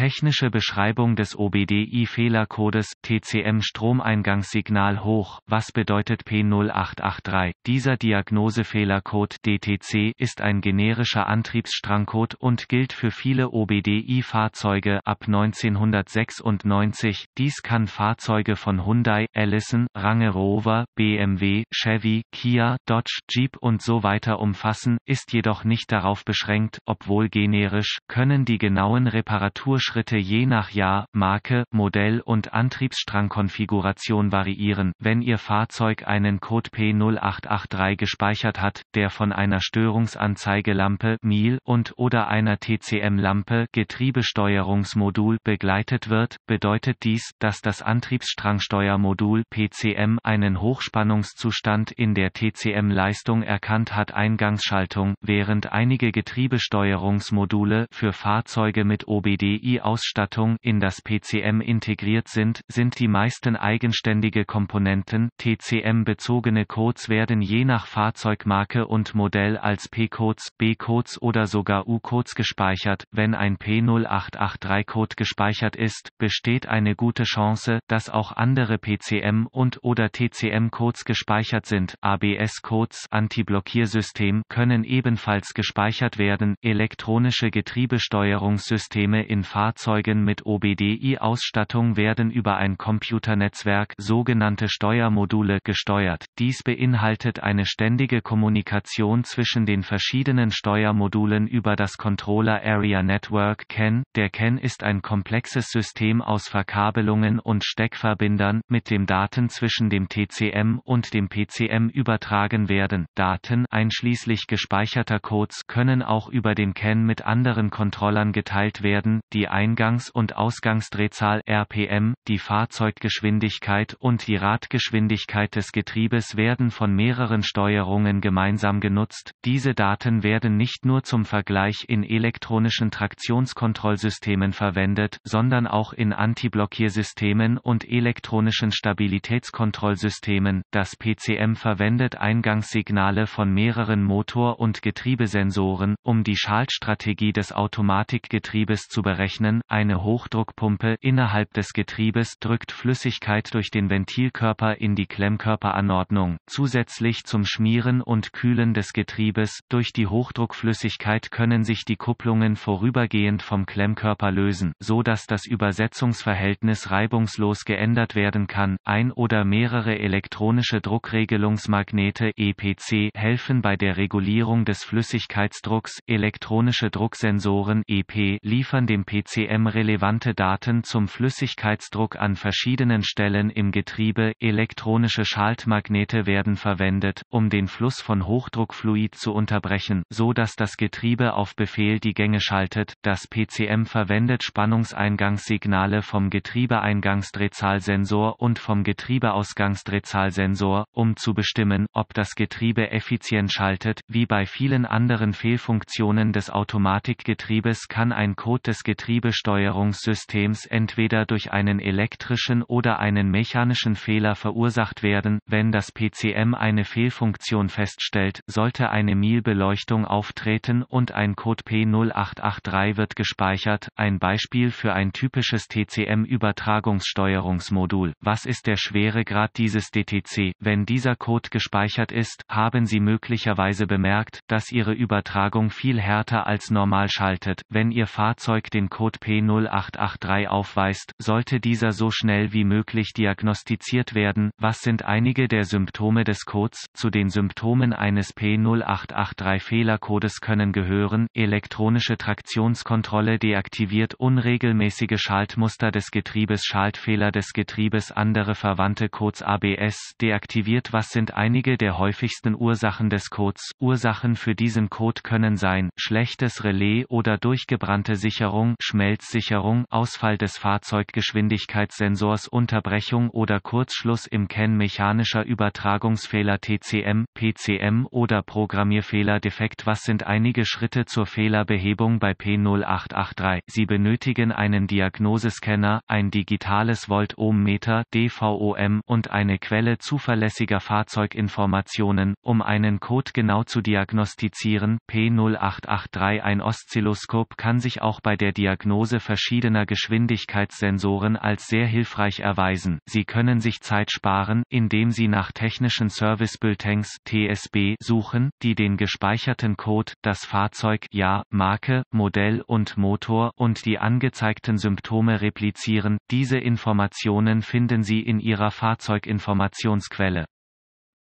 Technische Beschreibung des OBDI-Fehlercodes TCM-Stromeingangssignal hoch, was bedeutet P0883? Dieser Diagnosefehlercode DTC ist ein generischer Antriebsstrangcode und gilt für viele OBDI-Fahrzeuge ab 1996. Dies kann Fahrzeuge von Hyundai, Allison, Range Rover, BMW, Chevy, Kia, Dodge, Jeep und so weiter umfassen, ist jedoch nicht darauf beschränkt, obwohl generisch, können die genauen Reparaturschritte Fortschritte je nach Jahr, Marke, Modell und Antriebsstrangkonfiguration variieren. Wenn Ihr Fahrzeug einen Code P0883 gespeichert hat, der von einer Störungsanzeigelampe (MIL) und oder einer TCM-Lampe Getriebesteuerungsmodul begleitet wird, bedeutet dies, dass das Antriebsstrangsteuermodul PCM einen Hochspannungszustand in der TCM-Leistung erkannt hat Eingangsschaltung, während einige Getriebesteuerungsmodule für Fahrzeuge mit OBDI Ausstattung in das PCM integriert sind, sind die meisten eigenständige Komponenten TCM-bezogene Codes werden je nach Fahrzeugmarke und Modell als P-Codes, B-Codes oder sogar U-Codes gespeichert. Wenn ein P0883-Code gespeichert ist, besteht eine gute Chance, dass auch andere PCM- und oder TCM-Codes gespeichert sind. ABS-Codes Antiblockiersystem können ebenfalls gespeichert werden. Elektronische Getriebesteuerungssysteme in Fahrzeugen Fahrzeugen mit OBDI-Ausstattung werden über ein Computernetzwerk sogenannte Steuermodule gesteuert. Dies beinhaltet eine ständige Kommunikation zwischen den verschiedenen Steuermodulen über das Controller Area Network CAN. Der CAN ist ein komplexes System aus Verkabelungen und Steckverbindern, mit dem Daten zwischen dem TCM und dem PCM übertragen werden. Daten einschließlich gespeicherter Codes können auch über den CAN mit anderen Controllern geteilt werden, die Eingangs- und Ausgangsdrehzahl RPM, die Fahrzeuggeschwindigkeit und die Radgeschwindigkeit des Getriebes werden von mehreren Steuerungen gemeinsam genutzt. Diese Daten werden nicht nur zum Vergleich in elektronischen Traktionskontrollsystemen verwendet, sondern auch in Antiblockiersystemen und elektronischen Stabilitätskontrollsystemen. Das PCM verwendet Eingangssignale von mehreren Motor- und Getriebesensoren, um die Schaltstrategie des Automatikgetriebes zu berechnen bezeichnen. Eine Hochdruckpumpe innerhalb des Getriebes drückt Flüssigkeit durch den Ventilkörper in die Klemmkörperanordnung, zusätzlich zum Schmieren und Kühlen des Getriebes. Durch die Hochdruckflüssigkeit können sich die Kupplungen vorübergehend vom Klemmkörper lösen, so dass das Übersetzungsverhältnis reibungslos geändert werden kann. Ein oder mehrere elektronische Druckregelungsmagnete EPC helfen bei der Regulierung des Flüssigkeitsdrucks. Elektronische Drucksensoren EP liefern dem PC CCM relevante Daten zum Flüssigkeitsdruck an verschiedenen Stellen im Getriebe. Elektronische Schaltmagnete werden verwendet, um den Fluss von Hochdruckfluid zu unterbrechen, so dass das Getriebe auf Befehl die Gänge schaltet. Das PCM verwendet Spannungseingangssignale vom Getriebeeingangsdrehzahlsensor und vom Getriebeausgangsdrehzahlsensor, um zu bestimmen, ob das Getriebe effizient schaltet. Wie bei vielen anderen Fehlfunktionen des Automatikgetriebes kann ein Code des Getriebes Getriebesteuerungssystems entweder durch einen elektrischen oder einen mechanischen Fehler verursacht werden. Wenn das PCM eine Fehlfunktion feststellt, sollte eine MIL-Beleuchtung auftreten und ein Code P0883 wird gespeichert. Ein Beispiel für ein typisches TCM-Übertragungssteuerungsmodul. Was ist der Schweregrad dieses DTC? Wenn dieser Code gespeichert ist, haben Sie möglicherweise bemerkt, dass Ihre Übertragung viel härter als normal schaltet. Wenn Ihr Fahrzeug den Code Code P0883 aufweist, sollte dieser so schnell wie möglich diagnostiziert werden. Was sind einige der Symptome des Codes? Zu den Symptomen eines P0883 Fehlercodes können gehören, elektronische Traktionskontrolle deaktiviert, unregelmäßige Schaltmuster des Getriebes, Schaltfehler des Getriebes, andere verwandte Codes ABS deaktiviert. Was sind einige der häufigsten Ursachen des Codes? Ursachen für diesen Code können sein, schlechtes Relais oder durchgebrannte Sicherung, Schmerz Schmelzsicherung, Ausfall des Fahrzeuggeschwindigkeitssensors, Unterbrechung oder Kurzschluss im CAN, mechanischer Übertragungsfehler TCM, PCM oder Programmierfehler defekt. Was sind einige Schritte zur Fehlerbehebung bei P0883? Sie benötigen einen Diagnosescanner, ein digitales Voltohmmeter DVOM und eine Quelle zuverlässiger Fahrzeuginformationen, um einen Code genau zu diagnostizieren. P0883 Ein Oszilloskop kann sich auch bei der Diagnose Diagnose verschiedener Geschwindigkeitssensoren als sehr hilfreich erweisen. Sie können sich Zeit sparen, indem Sie nach technischen Service Bulletins (TSB) suchen, die den gespeicherten Code, das Fahrzeug, Jahr, Marke, Modell und Motor und die angezeigten Symptome replizieren. Diese Informationen finden Sie in Ihrer Fahrzeuginformationsquelle.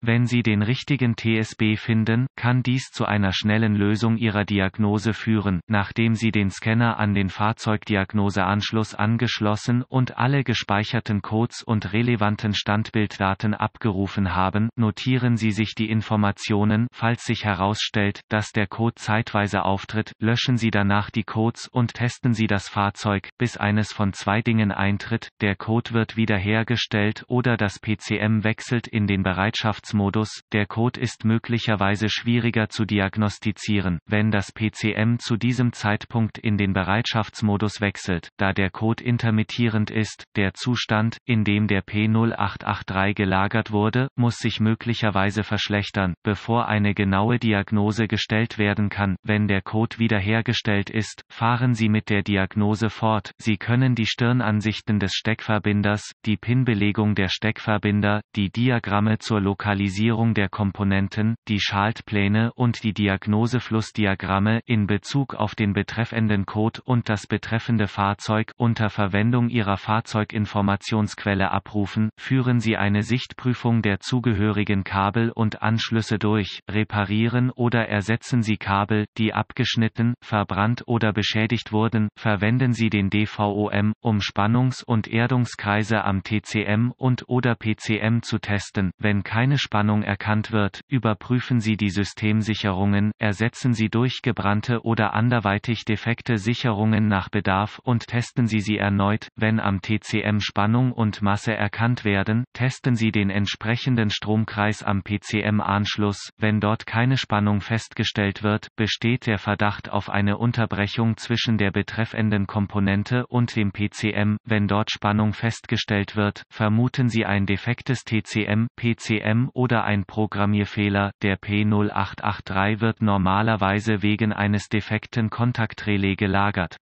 Wenn Sie den richtigen TSB finden, kann dies zu einer schnellen Lösung Ihrer Diagnose führen, nachdem Sie den Scanner an den Fahrzeugdiagnoseanschluss angeschlossen und alle gespeicherten Codes und relevanten Standbilddaten abgerufen haben, notieren Sie sich die Informationen, falls sich herausstellt, dass der Code zeitweise auftritt, löschen Sie danach die Codes und testen Sie das Fahrzeug, bis eines von zwei Dingen eintritt, der Code wird wiederhergestellt oder das PCM wechselt in den Bereitschafts Schutzmodus, der Code ist möglicherweise schwieriger zu diagnostizieren, wenn das PCM zu diesem Zeitpunkt in den Bereitschaftsmodus wechselt, da der Code intermittierend ist, der Zustand, in dem der P0883 gelagert wurde, muss sich möglicherweise verschlechtern, bevor eine genaue Diagnose gestellt werden kann, wenn der Code wiederhergestellt ist, fahren Sie mit der Diagnose fort, Sie können die Stirnansichten des Steckverbinders, die Pinbelegung der Steckverbinder, die Diagramme zur Lokalisierung Visualisierung der Komponenten, die Schaltpläne und die Diagnoseflussdiagramme in Bezug auf den betreffenden Code und das betreffende Fahrzeug unter Verwendung ihrer Fahrzeuginformationsquelle abrufen, führen Sie eine Sichtprüfung der zugehörigen Kabel und Anschlüsse durch, reparieren oder ersetzen Sie Kabel, die abgeschnitten, verbrannt oder beschädigt wurden, verwenden Sie den DVOM, um Spannungs- und Erdungskreise am TCM und oder PCM zu testen, wenn keine Stromspannung erkannt wird, überprüfen Sie die Systemsicherungen, ersetzen Sie durchgebrannte oder anderweitig defekte Sicherungen nach Bedarf und testen Sie sie erneut. Wenn am TCM Spannung und Masse erkannt werden, testen Sie den entsprechenden Stromkreis am PCM-Anschluss. Wenn dort keine Spannung festgestellt wird, besteht der Verdacht auf eine Unterbrechung zwischen der betreffenden Komponente und dem PCM. Wenn dort Spannung festgestellt wird, vermuten Sie ein defektes TCM, PCM oder ein Programmierfehler, der P0883 wird normalerweise wegen eines defekten Kontaktrelais gelagert